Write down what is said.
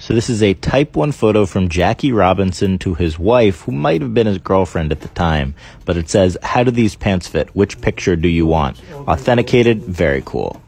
So this is a type 1 photo from Jackie Robinson to his wife, who might have been his girlfriend at the time. But it says, how do these pants fit? Which picture do you want? Authenticated, very cool.